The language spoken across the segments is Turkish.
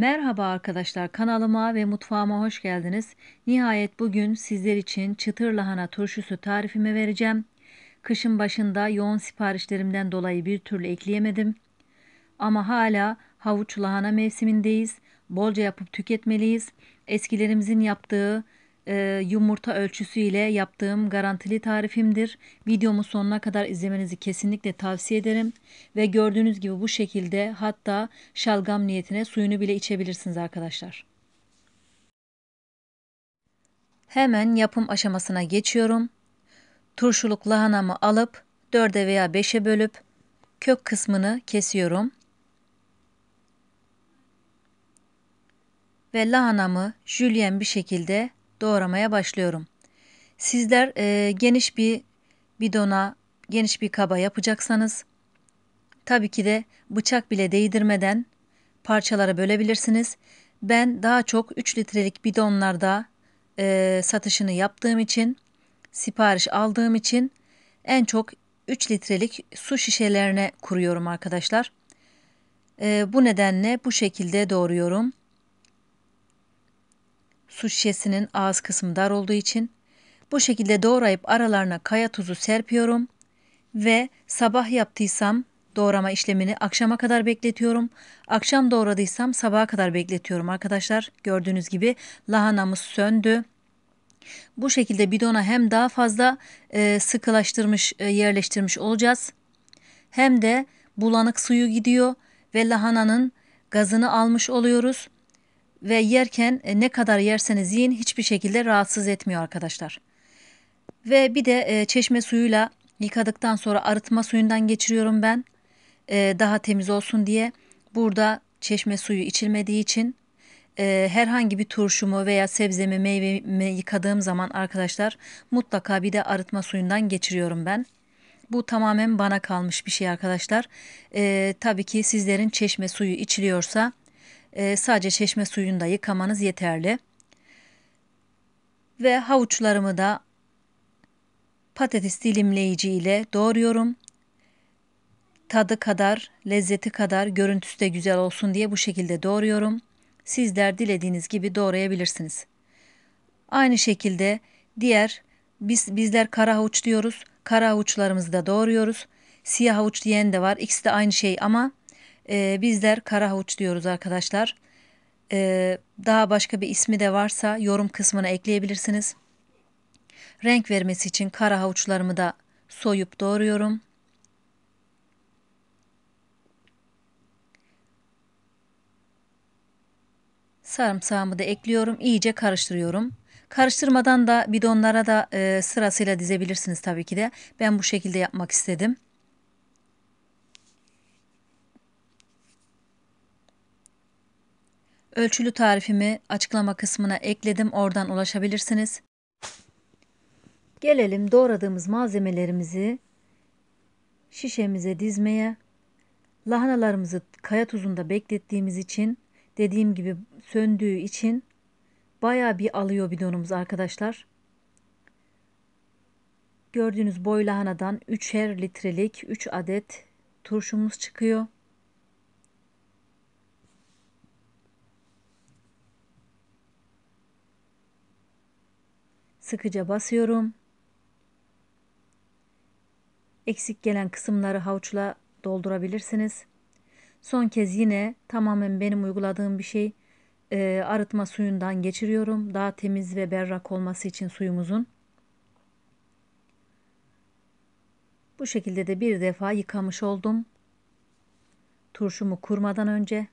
Merhaba arkadaşlar kanalıma ve mutfağıma hoş geldiniz. Nihayet bugün sizler için çıtır lahana turşusu tarifimi vereceğim. Kışın başında yoğun siparişlerimden dolayı bir türlü ekleyemedim. Ama hala havuç lahana mevsimindeyiz. Bolca yapıp tüketmeliyiz. Eskilerimizin yaptığı ee, yumurta ölçüsü ile yaptığım garantili tarifimdir. Videomu sonuna kadar izlemenizi kesinlikle tavsiye ederim. Ve gördüğünüz gibi bu şekilde hatta şalgam niyetine suyunu bile içebilirsiniz arkadaşlar. Hemen yapım aşamasına geçiyorum. Turşuluk lahanamı alıp 4'e veya 5'e bölüp kök kısmını kesiyorum. Ve lahanamı jülyen bir şekilde doğramaya başlıyorum. Sizler e, geniş bir bidona, geniş bir kaba yapacaksanız tabii ki de bıçak bile değdirmeden parçalara bölebilirsiniz. Ben daha çok 3 litrelik bidonlarda e, satışını yaptığım için, sipariş aldığım için en çok 3 litrelik su şişelerine kuruyorum arkadaşlar. E, bu nedenle bu şekilde doğruyorum. Su şişesinin ağız kısmı dar olduğu için bu şekilde doğrayıp aralarına kaya tuzu serpiyorum ve sabah yaptıysam doğrama işlemini akşama kadar bekletiyorum. Akşam doğradıysam sabaha kadar bekletiyorum arkadaşlar. Gördüğünüz gibi lahanamız söndü. Bu şekilde bidona hem daha fazla e, sıkılaştırmış e, yerleştirmiş olacağız. Hem de bulanık suyu gidiyor ve lahananın gazını almış oluyoruz ve yerken e, ne kadar yerseniz yiyin hiçbir şekilde rahatsız etmiyor arkadaşlar. Ve bir de e, çeşme suyuyla yıkadıktan sonra arıtma suyundan geçiriyorum ben. E, daha temiz olsun diye. Burada çeşme suyu içilmediği için herhangi bir turşumu veya sebzemi meyvemi yıkadığım zaman arkadaşlar mutlaka bir de arıtma suyundan geçiriyorum ben. Bu tamamen bana kalmış bir şey arkadaşlar. E, tabii ki sizlerin çeşme suyu içiliyorsa e, sadece çeşme suyunda yıkamanız yeterli. Ve havuçlarımı da patates dilimleyici ile doğruyorum. Tadı kadar, lezzeti kadar, görüntüsü de güzel olsun diye bu şekilde doğruyorum. Sizler dilediğiniz gibi doğrayabilirsiniz. Aynı şekilde diğer biz bizler kara havuç diyoruz. Kara havuçlarımızı da doğruyoruz. Siyah havuç diyen de var. İkisi de aynı şey ama e, bizler kara havuç diyoruz arkadaşlar. E, daha başka bir ismi de varsa yorum kısmına ekleyebilirsiniz. Renk vermesi için kara havuçlarımı da soyup doğruyorum. Sarımsağımı da ekliyorum. İyice karıştırıyorum. Karıştırmadan da bidonlara da e, sırasıyla dizebilirsiniz tabii ki de. Ben bu şekilde yapmak istedim. Ölçülü tarifimi açıklama kısmına ekledim. Oradan ulaşabilirsiniz. Gelelim doğradığımız malzemelerimizi şişemize dizmeye. Lahanalarımızı kaya tuzunda beklettiğimiz için dediğim gibi söndüğü için baya bir alıyor bidonumuz arkadaşlar. Gördüğünüz boy lahanadan 3'er litrelik 3 adet turşumuz çıkıyor. sıkıca basıyorum. Eksik gelen kısımları havuçla doldurabilirsiniz. Son kez yine tamamen benim uyguladığım bir şey e, arıtma suyundan geçiriyorum. Daha temiz ve berrak olması için suyumuzun. Bu şekilde de bir defa yıkamış oldum. Turşumu kurmadan önce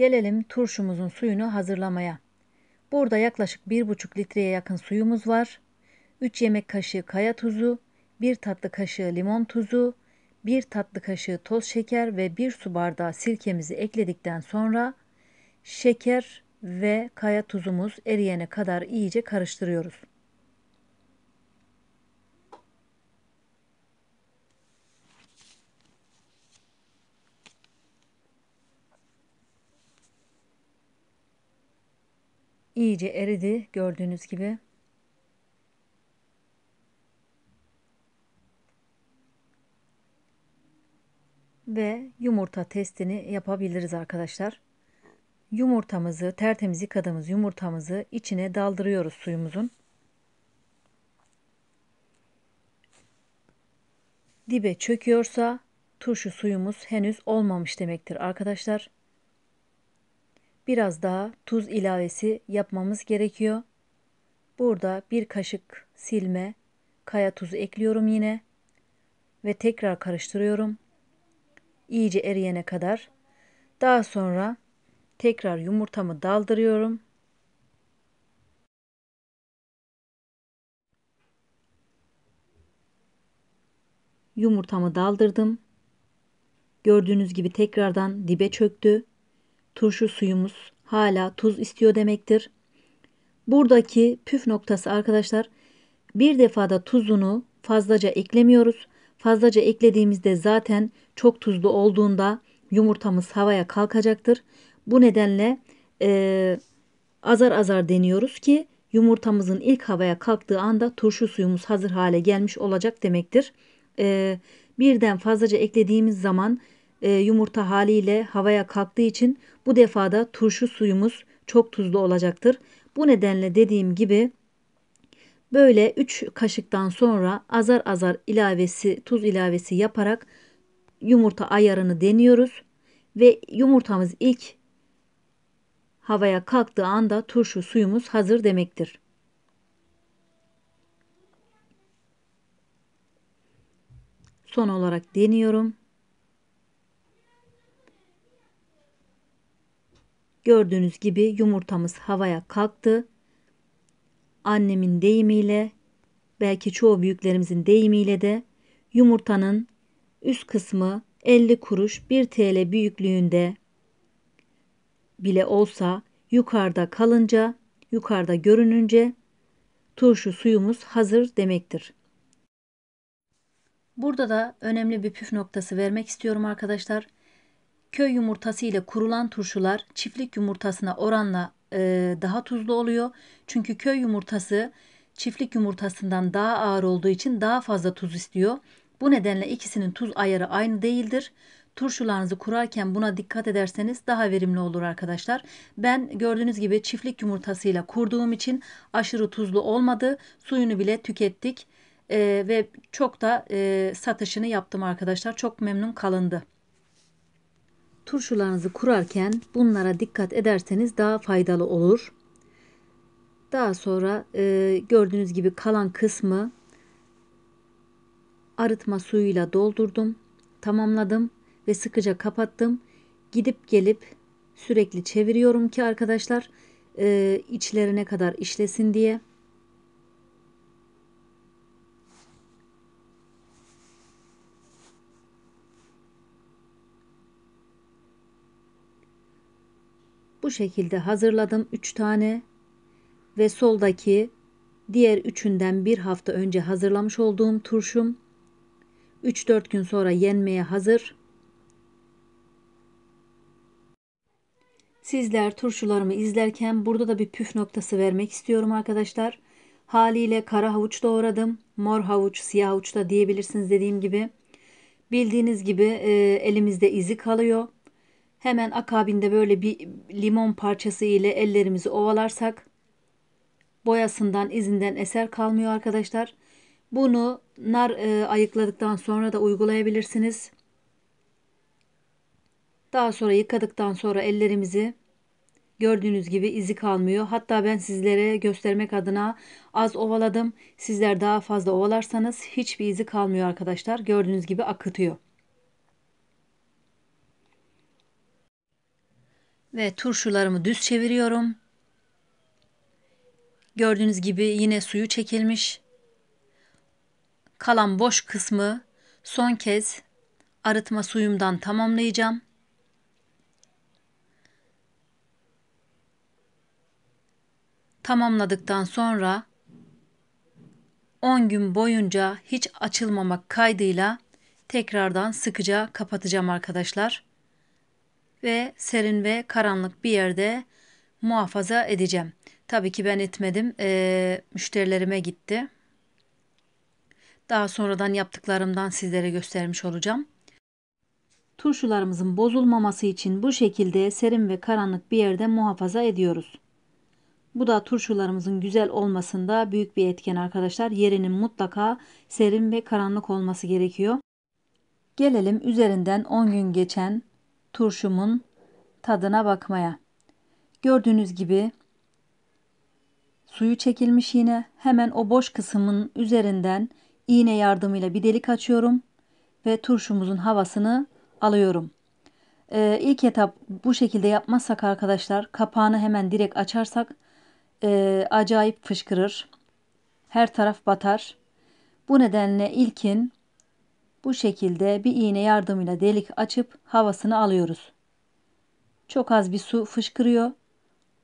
Gelelim turşumuzun suyunu hazırlamaya. Burada yaklaşık 1,5 litreye yakın suyumuz var. 3 yemek kaşığı kaya tuzu, 1 tatlı kaşığı limon tuzu, 1 tatlı kaşığı toz şeker ve 1 su bardağı sirkemizi ekledikten sonra şeker ve kaya tuzumuz eriyene kadar iyice karıştırıyoruz. iyice eridi gördüğünüz gibi. Ve yumurta testini yapabiliriz arkadaşlar. Yumurtamızı tertemiz yıkadığımız yumurtamızı içine daldırıyoruz suyumuzun. Dibe çöküyorsa turşu suyumuz henüz olmamış demektir arkadaşlar biraz daha tuz ilavesi yapmamız gerekiyor. Burada bir kaşık silme kaya tuzu ekliyorum yine ve tekrar karıştırıyorum. İyice eriyene kadar. Daha sonra tekrar yumurtamı daldırıyorum. Yumurtamı daldırdım. Gördüğünüz gibi tekrardan dibe çöktü turşu suyumuz hala tuz istiyor demektir. Buradaki püf noktası arkadaşlar bir defada tuzunu fazlaca eklemiyoruz. Fazlaca eklediğimizde zaten çok tuzlu olduğunda yumurtamız havaya kalkacaktır. Bu nedenle e, azar azar deniyoruz ki yumurtamızın ilk havaya kalktığı anda turşu suyumuz hazır hale gelmiş olacak demektir. E, birden fazlaca eklediğimiz zaman e, yumurta haliyle havaya kalktığı için bu defada turşu suyumuz çok tuzlu olacaktır. Bu nedenle dediğim gibi böyle 3 kaşıktan sonra azar azar ilavesi tuz ilavesi yaparak yumurta ayarını deniyoruz ve yumurtamız ilk havaya kalktığı anda turşu suyumuz hazır demektir. Son olarak deniyorum. Gördüğünüz gibi yumurtamız havaya kalktı. Annemin deyimiyle belki çoğu büyüklerimizin deyimiyle de yumurtanın üst kısmı 50 kuruş 1 TL büyüklüğünde bile olsa yukarıda kalınca, yukarıda görününce turşu suyumuz hazır demektir. Burada da önemli bir püf noktası vermek istiyorum arkadaşlar. Köy yumurtası ile kurulan turşular çiftlik yumurtasına oranla e, daha tuzlu oluyor. Çünkü köy yumurtası çiftlik yumurtasından daha ağır olduğu için daha fazla tuz istiyor. Bu nedenle ikisinin tuz ayarı aynı değildir. Turşularınızı kurarken buna dikkat ederseniz daha verimli olur arkadaşlar. Ben gördüğünüz gibi çiftlik yumurtasıyla kurduğum için aşırı tuzlu olmadı. Suyunu bile tükettik ee, ve çok da e, satışını yaptım arkadaşlar. Çok memnun kalındı turşularınızı kurarken bunlara dikkat ederseniz daha faydalı olur. Daha sonra e, gördüğünüz gibi kalan kısmı arıtma suyuyla doldurdum, tamamladım ve sıkıca kapattım. Gidip gelip sürekli çeviriyorum ki arkadaşlar e, içlerine kadar işlesin diye. bu şekilde hazırladım üç tane ve soldaki diğer üçünden bir hafta önce hazırlamış olduğum turşum 3-4 gün sonra yenmeye hazır. Sizler turşularımı izlerken burada da bir püf noktası vermek istiyorum arkadaşlar. Haliyle kara havuç doğradım. Mor havuç, siyah havuç da diyebilirsiniz dediğim gibi. Bildiğiniz gibi e, elimizde izi kalıyor. Hemen akabinde böyle bir limon parçası ile ellerimizi ovalarsak boyasından izinden eser kalmıyor arkadaşlar. Bunu nar e, ayıkladıktan sonra da uygulayabilirsiniz. Daha sonra yıkadıktan sonra ellerimizi gördüğünüz gibi izi kalmıyor. Hatta ben sizlere göstermek adına az ovaladım. Sizler daha fazla ovalarsanız hiçbir izi kalmıyor arkadaşlar. Gördüğünüz gibi akıtıyor. ve turşularımı düz çeviriyorum. Gördüğünüz gibi yine suyu çekilmiş. Kalan boş kısmı son kez arıtma suyumdan tamamlayacağım. Tamamladıktan sonra 10 gün boyunca hiç açılmamak kaydıyla tekrardan sıkıca kapatacağım arkadaşlar ve serin ve karanlık bir yerde muhafaza edeceğim. Tabii ki ben etmedim. E, müşterilerime gitti. Daha sonradan yaptıklarımdan sizlere göstermiş olacağım. Turşularımızın bozulmaması için bu şekilde serin ve karanlık bir yerde muhafaza ediyoruz. Bu da turşularımızın güzel olmasında büyük bir etken arkadaşlar. Yerinin mutlaka serin ve karanlık olması gerekiyor. Gelelim üzerinden 10 gün geçen turşumun tadına bakmaya. Gördüğünüz gibi suyu çekilmiş yine. Hemen o boş kısmın üzerinden iğne yardımıyla bir delik açıyorum ve turşumuzun havasını alıyorum. Ee, ilk etap bu şekilde yapmazsak arkadaşlar kapağını hemen direkt açarsak e, acayip fışkırır. Her taraf batar. Bu nedenle ilkin bu şekilde bir iğne yardımıyla delik açıp havasını alıyoruz. Çok az bir su fışkırıyor.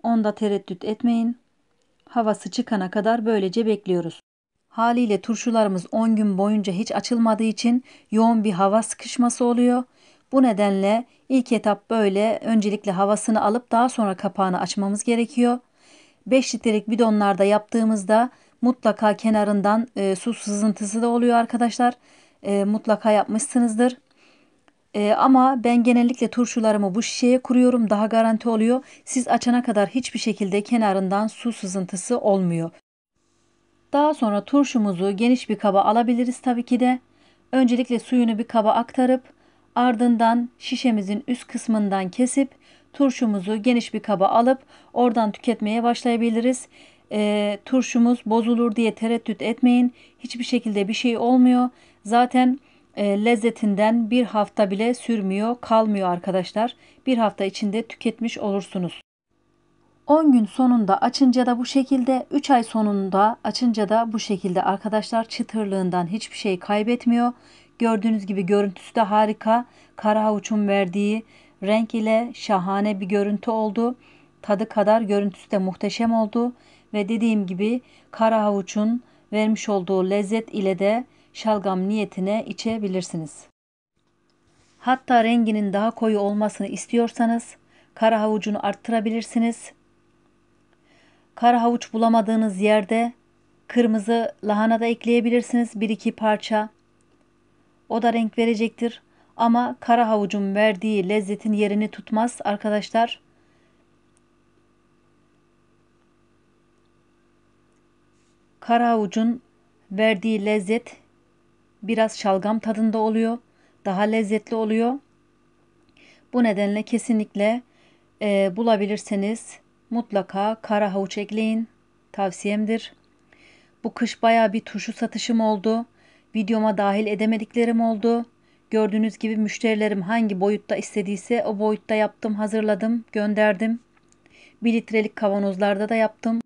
Onda tereddüt etmeyin. Havası çıkana kadar böylece bekliyoruz. Haliyle turşularımız 10 gün boyunca hiç açılmadığı için yoğun bir hava sıkışması oluyor. Bu nedenle ilk etap böyle öncelikle havasını alıp daha sonra kapağını açmamız gerekiyor. 5 litrelik bidonlarda yaptığımızda mutlaka kenarından e, su sızıntısı da oluyor arkadaşlar e, mutlaka yapmışsınızdır. E, ama ben genellikle turşularımı bu şişeye kuruyorum daha garanti oluyor. Siz açana kadar hiçbir şekilde kenarından su sızıntısı olmuyor. Daha sonra turşumuzu geniş bir kaba alabiliriz tabii ki de. Öncelikle suyunu bir kaba aktarıp ardından şişemizin üst kısmından kesip turşumuzu geniş bir kaba alıp oradan tüketmeye başlayabiliriz. E, turşumuz bozulur diye tereddüt etmeyin. Hiçbir şekilde bir şey olmuyor. Zaten e, lezzetinden bir hafta bile sürmüyor, kalmıyor arkadaşlar. Bir hafta içinde tüketmiş olursunuz. 10 gün sonunda açınca da bu şekilde, 3 ay sonunda açınca da bu şekilde arkadaşlar çıtırlığından hiçbir şey kaybetmiyor. Gördüğünüz gibi görüntüsü de harika. Kara havuçun verdiği renk ile şahane bir görüntü oldu. Tadı kadar görüntüsü de muhteşem oldu ve dediğim gibi kara havuçun vermiş olduğu lezzet ile de şalgam niyetine içebilirsiniz. Hatta renginin daha koyu olmasını istiyorsanız kara havucunu arttırabilirsiniz. Kara havuç bulamadığınız yerde kırmızı lahana da ekleyebilirsiniz bir iki parça. O da renk verecektir ama kara havucun verdiği lezzetin yerini tutmaz arkadaşlar. Kara havucun verdiği lezzet biraz şalgam tadında oluyor. Daha lezzetli oluyor. Bu nedenle kesinlikle e, bulabilirseniz mutlaka kara havuç ekleyin. Tavsiyemdir. Bu kış baya bir turşu satışım oldu. Videoma dahil edemediklerim oldu. Gördüğünüz gibi müşterilerim hangi boyutta istediyse o boyutta yaptım, hazırladım, gönderdim. 1 litrelik kavanozlarda da yaptım.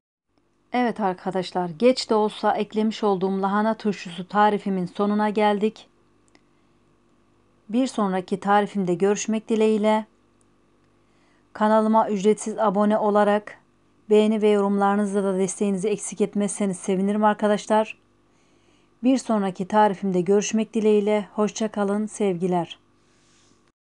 Evet arkadaşlar geç de olsa eklemiş olduğum lahana turşusu tarifimin sonuna geldik. Bir sonraki tarifimde görüşmek dileğiyle. Kanalıma ücretsiz abone olarak beğeni ve yorumlarınızla da desteğinizi eksik etmezseniz sevinirim arkadaşlar. Bir sonraki tarifimde görüşmek dileğiyle. Hoşçakalın sevgiler.